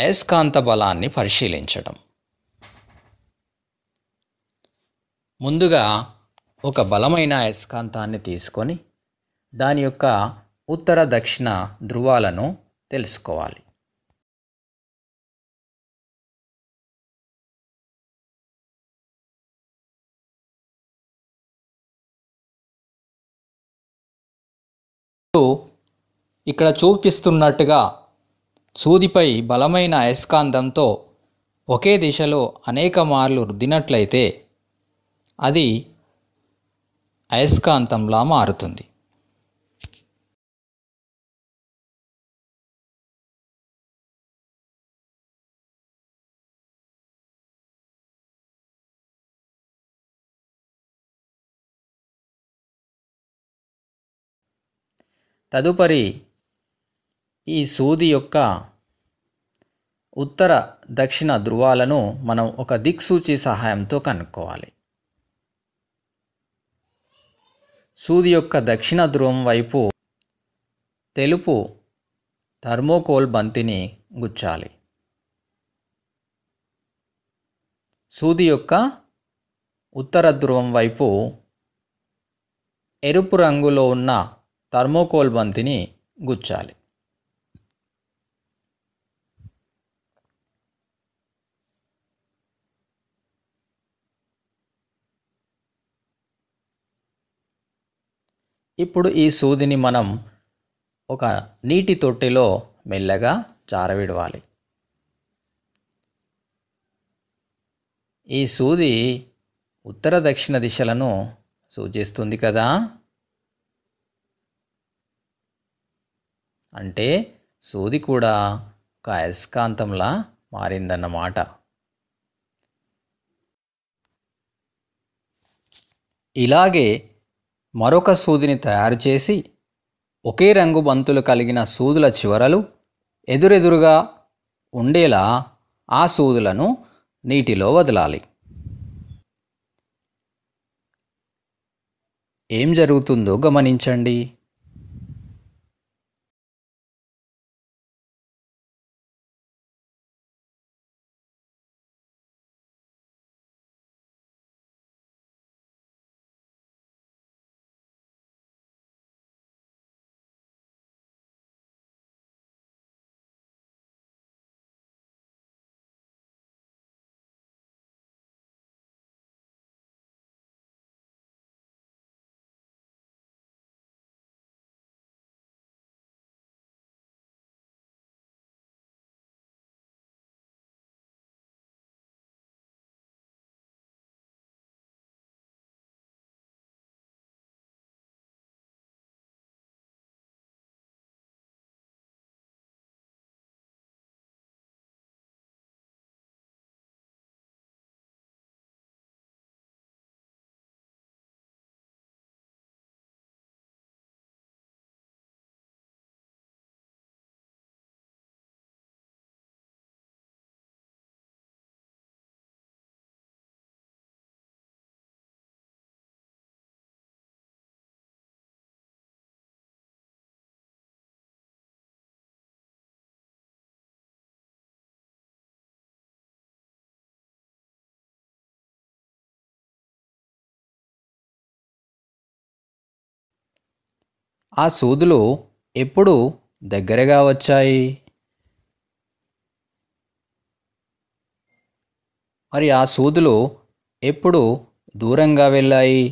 అయస్కాంత బలాన్ని పరిశీలించడం ముందుగా ఒక బలమైన అయస్కాంతాన్ని తీసుకొని దాని యొక్క ఉత్తర దక్షిణ ధృవాలను తెలుసుకోవాలి ఇక్కడ చూపిస్తున్నట్టుగా సూదిపై బలమైన అయస్కాంతంతో ఒకే దిశలో అనేక మార్లు రుద్దినట్లయితే అది అయస్కాంతంలా మారుతుంది తదుపరి ఈ సూది యొక్క ఉత్తర దక్షిణ ధృవాలను మనం ఒక దిక్సూచి సహాయంతో కనుక్కోవాలి సూది యొక్క దక్షిణ ధృవం వైపు తెలుపు థర్మోకోల్ బంతిని గుచ్చాలి సూది యొక్క ఉత్తర ధృవం వైపు ఎరుపు రంగులో ఉన్న థర్మోకోల్ బంతిని గుచ్చాలి ఇప్పుడు ఈ సూదిని మనం ఒక నీటి తొట్టిలో మెల్లగా జారవిడవాలి ఈ సూది ఉత్తర దక్షిణ దిశలను సూచిస్తుంది కదా అంటే సూది కూడా ఒక అయస్కాంతంలా మారిందన్నమాట ఇలాగే మరొక సూదిని తయారు చేసి ఒకే రంగు బంతులు కలిగిన సూదుల చివరలు ఎదురెదురుగా ఉండేలా ఆ సూదులను నీటిలో వదలాలి ఏం జరుగుతుందో గమనించండి ఆ సూదులు ఎప్పుడు దగ్గరగా వచ్చాయి మరి ఆ సూదులు ఎప్పుడు దూరంగా వెళ్ళాయి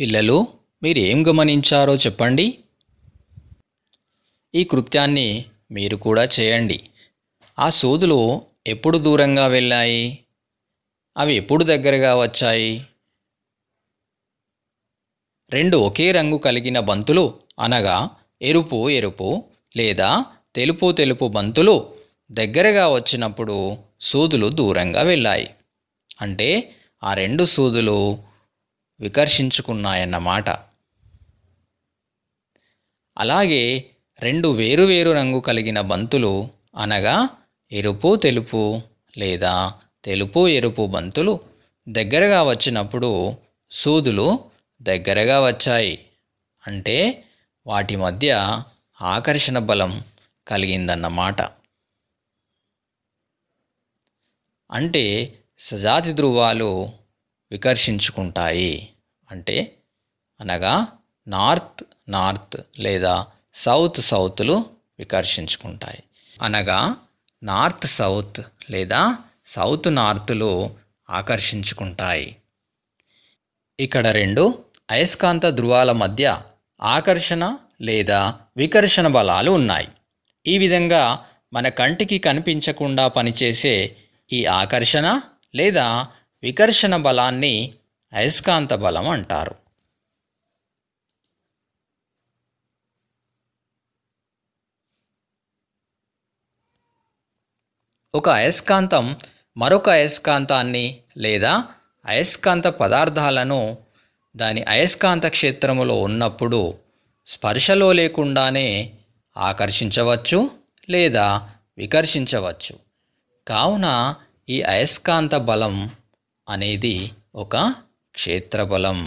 పిల్లలు మీరేం గమనించారో చెప్పండి ఈ కృత్యాన్ని మీరు కూడా చేయండి ఆ సూదులు ఎప్పుడు దూరంగా వెళ్ళాయి అవి ఎప్పుడు దగ్గరగా వచ్చాయి రెండు ఒకే రంగు కలిగిన బంతులు అనగా ఎరుపు ఎరుపు లేదా తెలుపు తెలుపు బంతులు దగ్గరగా వచ్చినప్పుడు సూదులు దూరంగా వెళ్ళాయి అంటే ఆ రెండు సూదులు వికర్షించుకున్నాయన్నమాట అలాగే రెండు వేరువేరు రంగు కలిగిన బంతులు అనగా ఎరుపు తెలుపు లేదా తెలుపు ఎరుపు బంతులు దగ్గరగా వచ్చినప్పుడు సూదులు దగ్గరగా వచ్చాయి అంటే వాటి మధ్య ఆకర్షణ బలం కలిగిందన్నమాట అంటే సజాతి ధృవాలు వికర్షించుకుంటాయి అంటే అనగా నార్త్ నార్త్ లేదా సౌత్ సౌత్లు వికర్షించుకుంటాయి అనగా నార్త్ సౌత్ లేదా సౌత్ నార్త్లు ఆకర్షించుకుంటాయి ఇక్కడ రెండు అయస్కాంత ధృవాల మధ్య ఆకర్షణ లేదా వికర్షణ బలాలు ఉన్నాయి ఈ విధంగా మన కంటికి కనిపించకుండా పనిచేసే ఈ ఆకర్షణ లేదా వికర్షణ బలాన్ని అయస్కాంత బలం అంటారు ఒక అయస్కాంతం మరొక అయస్కాంతాన్ని లేదా అయస్కాంత పదార్థాలను దాని అయస్కాంత క్షేత్రములో ఉన్నప్పుడు స్పర్శలో లేకుండానే ఆకర్షించవచ్చు లేదా వికర్షించవచ్చు కావున ఈ అయస్కాంత బలం అనేది ఒక క్షేత్రబలం